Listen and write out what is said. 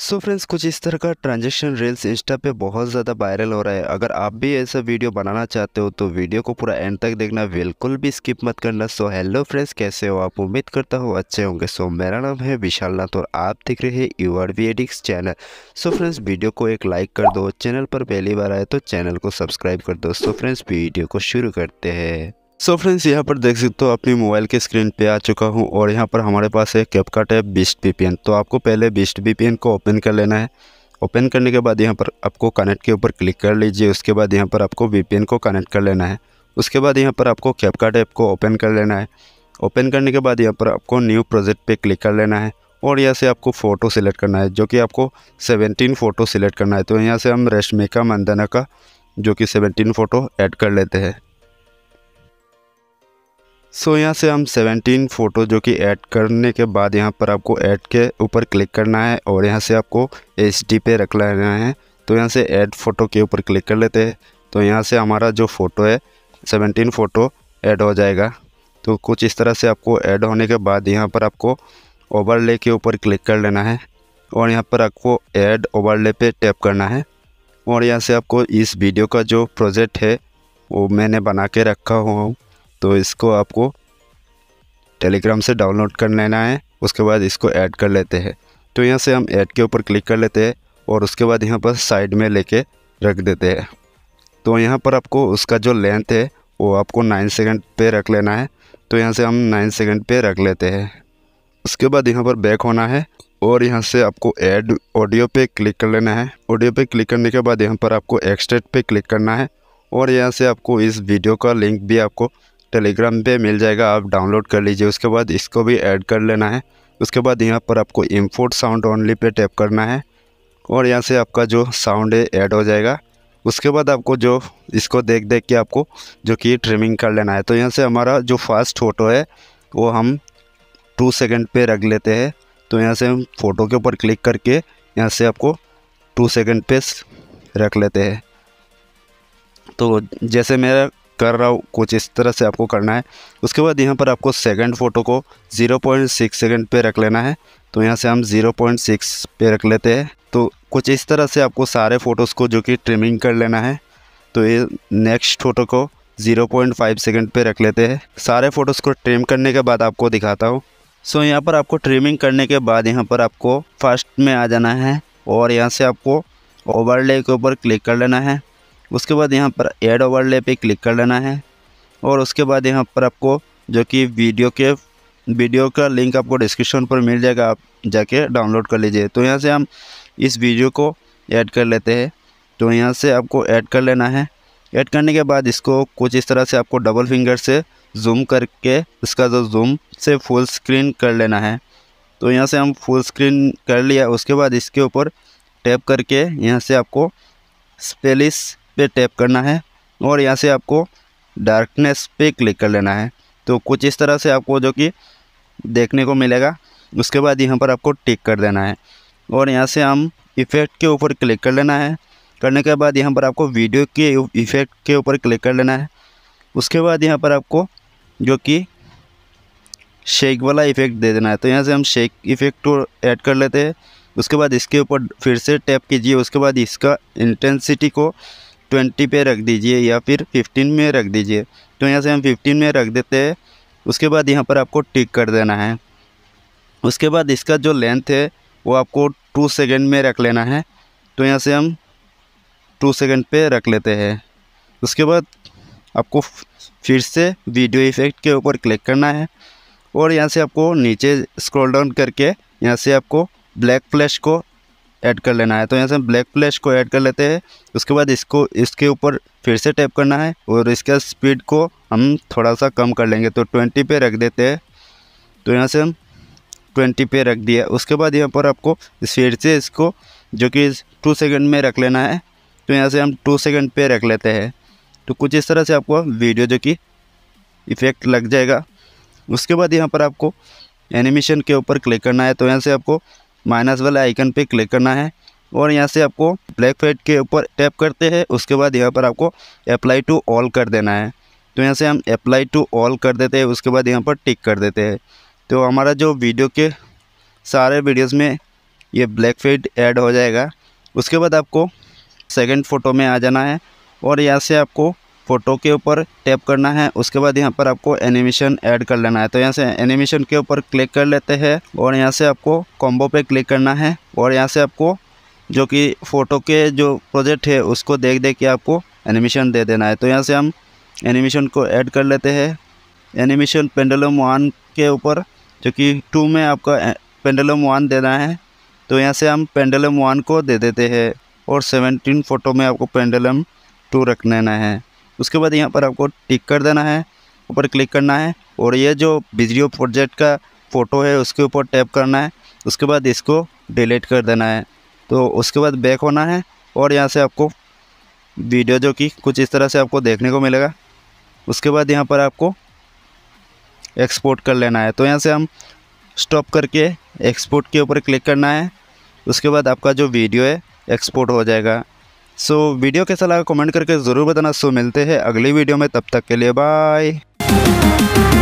सो so friends कुछ इस तरह का ट्रांजेक्शन रील्स इंस्टा पे बहुत ज़्यादा वायरल हो रहा है अगर आप भी ऐसा वीडियो बनाना चाहते हो तो वीडियो को पूरा एंड तक देखना बिल्कुल भी स्किप मत करना सो हेलो फ्रेंड्स कैसे हो आप उम्मीद करता हो अच्छे होंगे सो so, मेरा नाम है विशाल नाथ और आप देख रहे हैं यू आर वी एडिक्स चैनल सो फ्रेंड्स वीडियो को एक लाइक कर दो चैनल पर पहली बार आए तो चैनल को सब्सक्राइब कर दो सो फ्रेंड्स वीडियो को शुरू करते हैं सो फ्रेंड्स यहाँ पर देख सकते हो अपनी मोबाइल के स्क्रीन पे आ चुका हूँ और यहाँ पर हमारे पास है कैपकाट है बिस्ट वी तो आपको पहले बिस्ट बी को ओपन कर लेना है ओपन करने के बाद यहाँ पर आपको कनेक्ट के ऊपर क्लिक कर लीजिए उसके बाद यहाँ पर आपको वी को कनेक्ट कर लेना है उसके बाद यहाँ पर आपको कैपकाट ऐप को ओपन कर लेना है ओपन करने के बाद यहाँ पर आपको न्यू प्रोजेक्ट पर क्लिक कर लेना है और यहाँ से आपको फ़ोटो सिलेक्ट करना है जो कि आपको सेवनटीन फ़ोटो सिलेक्ट करना है तो यहाँ से हम रेशमिका मंदना का जो कि सेवनटीन फ़ोटो ऐड कर लेते हैं सो यहाँ से हम 17 फ़ोटो जो कि ऐड करने के बाद यहाँ पर आपको ऐड के ऊपर क्लिक करना है और यहाँ से आपको एच डी पे रख लेना है तो यहाँ से ऐड फ़ोटो के ऊपर क्लिक कर लेते हैं तो यहाँ से हमारा जो फ़ोटो है 17 फ़ोटो ऐड हो जाएगा तो कुछ इस तरह से आपको ऐड होने के बाद यहाँ पर आपको ओवरले के ऊपर क्लिक कर लेना है और यहाँ पर आपको ऐड ओवरले पे टैप करना है और यहाँ से आपको इस वीडियो का जो प्रोजेक्ट है वो मैंने बना के रखा हुआ हूँ तो इसको आपको टेलीग्राम से डाउनलोड कर लेना है उसके बाद इसको ऐड कर लेते हैं तो यहाँ से हम ऐड के ऊपर क्लिक कर लेते हैं और उसके बाद यहाँ पर साइड में लेके रख देते हैं तो यहाँ पर आपको उसका जो लेंथ है वो आपको नाइन सेकंड पे रख लेना है तो यहाँ से हम नाइन सेकंड पे रख लेते हैं उसके बाद यहाँ पर बैक होना है और यहाँ से आपको ऐड ऑडियो पे क्लिक कर लेना है ऑडियो पे क्लिक करने के बाद यहाँ पर आपको एक्सट्रेट पे क्लिक करना है और यहाँ से आपको इस वीडियो का लिंक भी आपको टेलीग्राम पे मिल जाएगा आप डाउनलोड कर लीजिए उसके बाद इसको भी ऐड कर लेना है उसके बाद यहाँ पर आपको इम्पोर्ट साउंड ओनली पे टैप करना है और यहाँ से आपका जो साउंड है ऐड हो जाएगा उसके बाद आपको जो इसको देख देख के आपको जो कि ट्रिमिंग कर लेना है तो यहाँ से हमारा जो फास्ट फ़ोटो है वो हम टू सेकेंड पर रख लेते हैं तो यहाँ से हम फ़ोटो के ऊपर क्लिक करके यहाँ से आपको टू सेकेंड पे रख लेते हैं तो जैसे मेरा कर रहा हूँ कुछ इस तरह से आपको करना है उसके बाद यहाँ पर आपको सेकंड फ़ोटो को 0.6 सेकेंड पर रख लेना है तो यहाँ से हम 0.6 पे रख लेते हैं तो कुछ इस तरह से आपको सारे फ़ोटोज़ को जो कि ट्रिमिंग कर लेना है तो ये नेक्स्ट फ़ोटो को 0.5 सेकेंड पर रख लेते हैं सारे फ़ोटोज़ को ट्रिम करने के बाद आपको दिखाता हूँ सो so, यहाँ पर आपको ट्रिमिंग करने के बाद यहाँ पर आपको फर्स्ट में आ जाना है और यहाँ से आपको ओवरले के ऊपर क्लिक कर लेना है उसके बाद यहाँ पर एड ओवरले पे क्लिक कर लेना है और उसके बाद यहाँ पर आपको जो कि वीडियो के वीडियो का लिंक आपको डिस्क्रिप्शन पर मिल जाएगा आप जाके डाउनलोड कर लीजिए तो यहाँ से हम इस वीडियो को ऐड कर लेते हैं तो यहाँ से आपको ऐड कर लेना है ऐड करने के बाद इसको कुछ इस तरह से आपको डबल फिंगर से जूम करके इसका जो जूम से फुल स्क्रीन कर लेना है तो यहाँ से हम फुल स्क्रीन कर लिया उसके बाद इसके ऊपर टैप करके यहाँ से आपको स्पेलिस पर टैप करना है और यहाँ से आपको डार्कनेस पे क्लिक कर लेना है तो कुछ इस तरह से आपको जो कि देखने को मिलेगा उसके बाद यहाँ पर आपको टिक कर देना है और यहाँ से हम इफ़ेक्ट के ऊपर क्लिक कर लेना है करने के बाद यहाँ पर आपको वीडियो के इफ़ेक्ट के ऊपर क्लिक कर लेना है उसके बाद यहाँ पर आपको जो कि शेक वाला इफ़ेक्ट दे देना है तो यहाँ से हम शेक इफ़ेक्ट को ऐड कर लेते हैं उसके बाद इसके ऊपर फिर से टैप कीजिए उसके बाद इसका इंटेंसिटी को ट्वेंटी पे रख दीजिए या फिर फिफ्टीन में रख दीजिए तो यहाँ से हम फिफ्टीन में रख देते हैं उसके बाद यहाँ पर आपको टिक कर देना है उसके बाद इसका जो लेंथ है वो आपको टू सेकेंड में रख लेना है तो यहाँ से हम टू सेकेंड पे रख लेते हैं उसके बाद आपको फिर से वीडियो इफ़ेक्ट के ऊपर क्लिक करना है और यहाँ से आपको नीचे स्क्रॉल डाउन करके यहाँ से आपको ब्लैक फ्लैश को ऐड कर लेना है तो यहाँ से हम ब्लैक फ्लैश को ऐड कर लेते हैं उसके बाद इसको इसके ऊपर फिर से टैप करना है और इसका स्पीड को हम थोड़ा सा कम कर लेंगे तो ट्वेंटी पे रख देते हैं तो यहाँ से हम ट्वेंटी पे रख दिया उसके बाद यहाँ पर आपको फिर से इसको जो कि टू सेकेंड में रख लेना है तो यहाँ से हम टू सेकेंड पे रख लेते हैं तो कुछ इस तरह से आपको वीडियो जो कि इफ़ेक्ट लग जाएगा उसके बाद यहाँ पर आपको एनिमेशन के ऊपर क्लिक करना है तो यहाँ से आपको माइनस वाले आइकन पे क्लिक करना है और यहाँ से आपको ब्लैक फेड के ऊपर टैप करते हैं उसके बाद यहाँ पर आपको अप्लाई टू ऑल कर देना है तो यहाँ से हम अप्लाई टू ऑल कर देते हैं उसके बाद यहाँ पर टिक कर देते हैं तो हमारा जो वीडियो के सारे वीडियोस में ये ब्लैक फेड ऐड हो जाएगा उसके बाद आपको सेकेंड फ़ोटो में आ जाना है और यहाँ से आपको फ़ोटो के ऊपर टैप करना है उसके बाद यहाँ पर आपको एनिमेशन ऐड कर लेना है तो यहाँ से एनिमेशन के ऊपर क्लिक कर लेते हैं और यहाँ से आपको कॉम्बो पे क्लिक करना है और यहाँ से आपको जो कि फ़ोटो के जो प्रोजेक्ट है उसको देख देख के आपको एनिमेशन दे देना है तो यहाँ से हम एनिमेशन को ऐड कर लेते हैं एनिमेशन पेंडलम वन के ऊपर जो कि टू में आपका पेंडलम वन देना है तो यहाँ से हम पेंडलम वन को दे देते हैं और सेवनटीन फ़ोटो में आपको पेंडलम टू रख लेना है उसके बाद यहाँ पर आपको टिक कर देना है ऊपर क्लिक करना है और ये जो बिजली प्रोजेक्ट का फ़ोटो है उसके ऊपर टैप करना है उसके बाद इसको डिलीट कर देना है तो उसके बाद बैक होना है और यहाँ से आपको वीडियो जो कि कुछ इस तरह से आपको देखने को मिलेगा उसके बाद यहाँ पर आपको एक्सपोर्ट कर लेना है तो यहाँ से हम स्टॉप करके एक्सपोर्ट के ऊपर क्लिक करना है उसके बाद आपका जो वीडियो है एक्सपोर्ट हो जाएगा सो वीडियो कैसा लगा कमेंट करके ज़रूर बताना सो मिलते हैं अगली वीडियो में तब तक के लिए बाय